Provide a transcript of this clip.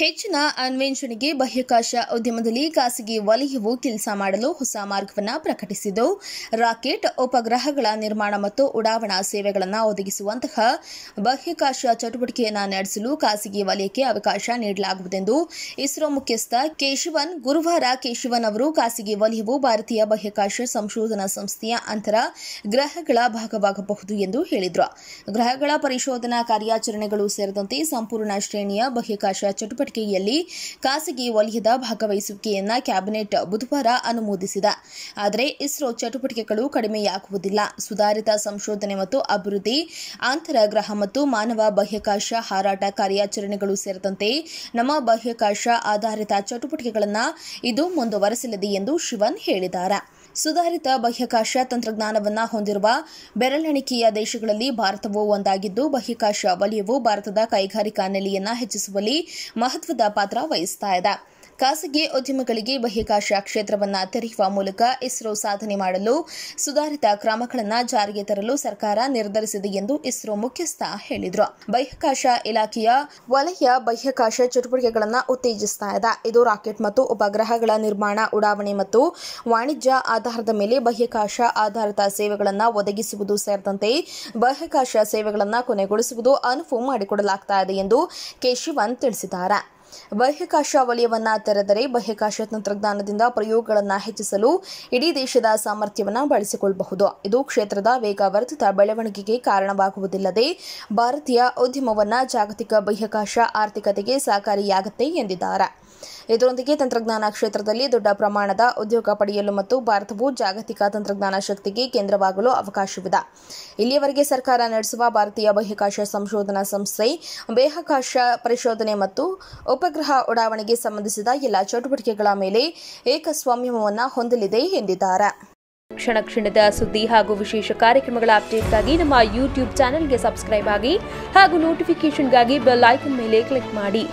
ಹೆಚ್ಚಿನ ಅನ್ವೇಷಣೆಗೆ ಬಾಹ್ಯಾಕಾಶ ಉದ್ಯಮದಲ್ಲಿ ಖಾಸಗಿ ವಲಯವು ಕೆಲಸ ಮಾಡಲು ಹೊಸ ಮಾರ್ಗವನ್ನು ಪ್ರಕಟಿಸಿದ್ದು ರಾಕೆಟ್ ಉಪಗ್ರಹಗಳ ನಿರ್ಮಾಣ ಮತ್ತು ಉಡಾವಣಾ ಸೇವೆಗಳನ್ನು ಒದಗಿಸುವಂತಹ ಬಾಹ್ಯಾಕಾಶ ಚಟುವಟಿಕೆಯನ್ನು ನಡೆಸಲು ಖಾಸಗಿ ವಲಯಕ್ಕೆ ಅವಕಾಶ ನೀಡಲಾಗುವುದೆಂದು ಇಸ್ರೋ ಮುಖ್ಯಸ್ಥ ಕೇಶವನ್ ಗುರುವಾರ ಕೇಶವನ್ ಅವರು ಖಾಸಗಿ ವಲಯವು ಭಾರತೀಯ ಬಾಹ್ಯಾಕಾಶ ಸಂಶೋಧನಾ ಸಂಸ್ಥೆಯ ಅಂತರ ಗ್ರಹಗಳ ಭಾಗವಾಗಬಹುದು ಎಂದು ಹೇಳಿದರು ಗ್ರಹಗಳ ಪರಿಶೋಧನಾ ಕಾರ್ಯಾಚರಣೆಗಳು ಸೇರಿದಂತೆ ಸಂಪೂರ್ಣ ಶ್ರೇಣಿಯ ಬಾಹ್ಯಾಕಾಶ ಚಟುವಟಿಕೆ ಚಟುವಟಿಕೆಯಲ್ಲಿ ಖಾಸಗಿ ವಲಯದ ಭಾಗವಹಿಸುವಿಕೆಯನ್ನು ಕ್ಯಾಬಿನೆಟ್ ಬುಧವಾರ ಅನುಮೋದಿಸಿದ ಆದರೆ ಇಸ್ರೋ ಚಟುವಟಿಕೆಗಳು ಕಡಿಮೆಯಾಗುವುದಿಲ್ಲ ಸುಧಾರಿತ ಸಂಶೋಧನೆ ಮತ್ತು ಅಭಿವೃದ್ಧಿ ಅಂತರಗ್ರಹ ಮತ್ತು ಮಾನವ ಬಾಹ್ಯಾಕಾಶ ಹಾರಾಟ ಕಾರ್ಯಾಚರಣೆಗಳು ಸೇರಿದಂತೆ ನಮ್ಮ ಬಾಹ್ಯಾಕಾಶ ಆಧಾರಿತ ಚಟುವಟಿಕೆಗಳನ್ನು ಇದು ಮುಂದುವರೆಸಲಿದೆ ಎಂದು ಶಿವನ್ ಹೇಳಿದ್ದಾರೆ ಸುಧಾರಿತ ಬಾಹ್ಯಾಕಾಶ ತಂತ್ರಜ್ಞಾನವನ್ನು ಹೊಂದಿರುವ ಬೆರಳೆಣಿಕೆಯ ದೇಶಗಳಲ್ಲಿ ಭಾರತವು ಒಂದಾಗಿದ್ದು ಬಾಹ್ಯಾಕಾಶ ವಲಯವು ಭಾರತದ ಕೈಗಾರಿಕಾ ನೆಲೆಯನ್ನು ಹೆಚ್ಚಿಸುವಲ್ಲಿ ಮಹತ್ವದ ಪಾತ್ರ ವಹಿಸ್ತಾ ಖಾಸಗಿ ಉದ್ಯಮಗಳಿಗೆ ಬಾಹ್ಯಾಕಾಶ ಕ್ಷೇತ್ರವನ್ನು ತೆರೆಯುವ ಮೂಲಕ ಇಸ್ರೋ ಸಾಧನೆ ಮಾಡಲು ಸುಧಾರಿತ ಕ್ರಮಗಳನ್ನು ಜಾರಿಗೆ ತರಲು ಸರ್ಕಾರ ನಿರ್ಧರಿಸಿದೆ ಎಂದು ಇಸ್ರೋ ಮುಖ್ಯಸ್ಥ ಹೇಳಿದರು ಬಾಹ್ಯಾಕಾಶ ಇಲಾಖೆಯ ವಲಯ ಬಾಹ್ಯಾಕಾಶ ಚಟುವಟಿಕೆಗಳನ್ನು ಉತ್ತೇಜಿಸ್ತಾ ಇದೆ ಇದು ರಾಕೆಟ್ ಮತ್ತು ಉಪಗ್ರಹಗಳ ನಿರ್ಮಾಣ ಉಡಾವಣೆ ಮತ್ತು ವಾಣಿಜ್ಯ ಆಧಾರದ ಮೇಲೆ ಬಾಹ್ಯಾಕಾಶ ಆಧಾರಿತ ಸೇವೆಗಳನ್ನು ಒದಗಿಸುವುದು ಸೇರಿದಂತೆ ಬಾಹ್ಯಾಕಾಶ ಸೇವೆಗಳನ್ನು ಕೊನೆಗೊಳಿಸುವುದು ಅನುವು ಮಾಡಿಕೊಡಲಾಗುತ್ತಿದೆ ಎಂದು ಕೆ ಶಿವನ್ ತಿಳಿಸಿದ್ದಾರೆ ಬಾಹ್ಯಾಕಾಶ ವಲಯವನ್ನು ತೆರೆದರೆ ಬಾಹ್ಯಾಕಾಶ ತಂತ್ರಜ್ಞಾನದಿಂದ ಪ್ರಯೋಗಗಳನ್ನು ಹೆಚ್ಚಿಸಲು ಇಡೀ ದೇಶದ ಸಾಮರ್ಥ್ಯವನ್ನು ಬಳಸಿಕೊಳ್ಳಬಹುದು ಇದು ಕ್ಷೇತ್ರದ ವೇಗವರ್ಧಿತ ಬೆಳವಣಿಗೆಗೆ ಕಾರಣವಾಗುವುದಿಲ್ಲದೆ ಭಾರತೀಯ ಉದ್ಯಮವನ್ನು ಜಾಗತಿಕ ಬಾಹ್ಯಾಕಾಶ ಆರ್ಥಿಕತೆಗೆ ಸಹಕಾರಿಯಾಗುತ್ತೆ ಎಂದಿದ್ದಾರೆ ಇದರೊಂದಿಗೆ ತಂತ್ರಜ್ಞಾನ ಕ್ಷೇತ್ರದಲ್ಲಿ ದೊಡ್ಡ ಪ್ರಮಾಣದ ಉದ್ಯೋಗ ಪಡೆಯಲು ಮತ್ತು ಭಾರತವು ಜಾಗತಿಕ ತಂತ್ರಜ್ಞಾನ ಶಕ್ತಿಗೆ ಕೇಂದ್ರವಾಗಲು ಅವಕಾಶವಿದೆ ಇಲ್ಲಿಯವರೆಗೆ ಸರ್ಕಾರ ನಡೆಸುವ ಭಾರತೀಯ ಬಾಹ್ಯಾಕಾಶ ಸಂಶೋಧನಾ ಸಂಸ್ಥೆ ಬೇಹಕಾಶ ಪರಿಶೋಧನೆ ಮತ್ತು ಉಪಗ್ರಹ ಉಡಾವಣೆಗೆ ಸಂಬಂಧಿಸಿದ ಎಲ್ಲ ಚಟುವಟಿಕೆಗಳ ಮೇಲೆ ಏಕಸ್ವಾಮ್ಯವನ್ನು ಹೊಂದಲಿದೆ ಎಂದಿದ್ದಾರೆ ಕ್ಷಣ ಕ್ಷಣದ ಸುದ್ದಿ ಹಾಗೂ ವಿಶೇಷ ಕಾರ್ಯಕ್ರಮಗಳ ಅಪ್ಡೇಟ್ಗಾಗಿ ನಮ್ಮ ಯೂಟ್ಯೂಬ್ ಚಾನೆಲ್ಗೆ ಸಬ್ಸ್ಕ್ರೈಬ್ ಆಗಿ ಹಾಗೂ ನೋಟಿಫಿಕೇಷನ್ಗಾಗಿ ಬೆಲ್ ಐಕನ್ ಮೇಲೆ ಕ್ಲಿಕ್ ಮಾಡಿ